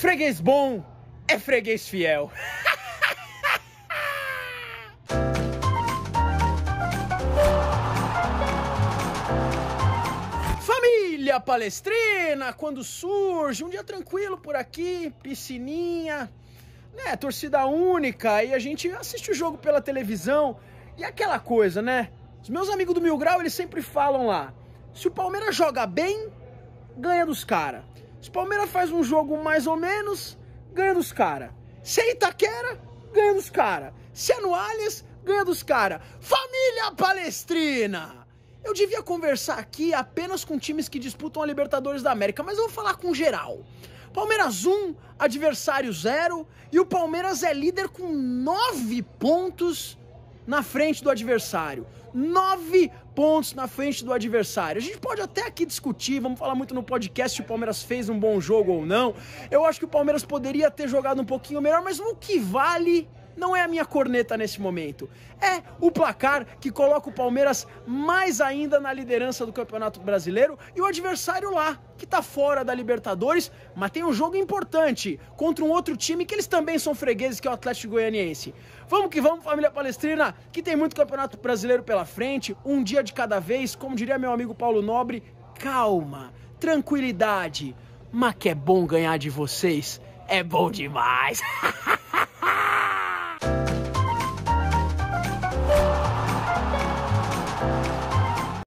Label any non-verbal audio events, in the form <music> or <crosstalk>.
Freguês bom é freguês fiel. <laughs> Família palestrina, quando surge, um dia tranquilo por aqui, piscininha, né, torcida única, e a gente assiste o jogo pela televisão, e aquela coisa, né? Os meus amigos do Mil Grau, eles sempre falam lá, se o Palmeiras joga bem, ganha dos caras. Se o Palmeiras faz um jogo mais ou menos, ganha dos caras. Se é Itaquera, ganha dos caras. Se é no Allianz, ganha dos caras. Família Palestrina! Eu devia conversar aqui apenas com times que disputam a Libertadores da América, mas eu vou falar com geral. Palmeiras 1, adversário 0, e o Palmeiras é líder com 9 pontos na frente do adversário. Nove pontos na frente do adversário. A gente pode até aqui discutir, vamos falar muito no podcast se o Palmeiras fez um bom jogo ou não. Eu acho que o Palmeiras poderia ter jogado um pouquinho melhor, mas o que vale não é a minha corneta nesse momento. É o placar que coloca o Palmeiras mais ainda na liderança do Campeonato Brasileiro e o adversário lá, que tá fora da Libertadores, mas tem um jogo importante contra um outro time que eles também são fregueses, que é o Atlético Goianiense. Vamos que vamos, família palestrina, que tem muito Campeonato Brasileiro pela frente, um dia de cada vez, como diria meu amigo Paulo Nobre, calma, tranquilidade. Mas que é bom ganhar de vocês, é bom demais. <laughs>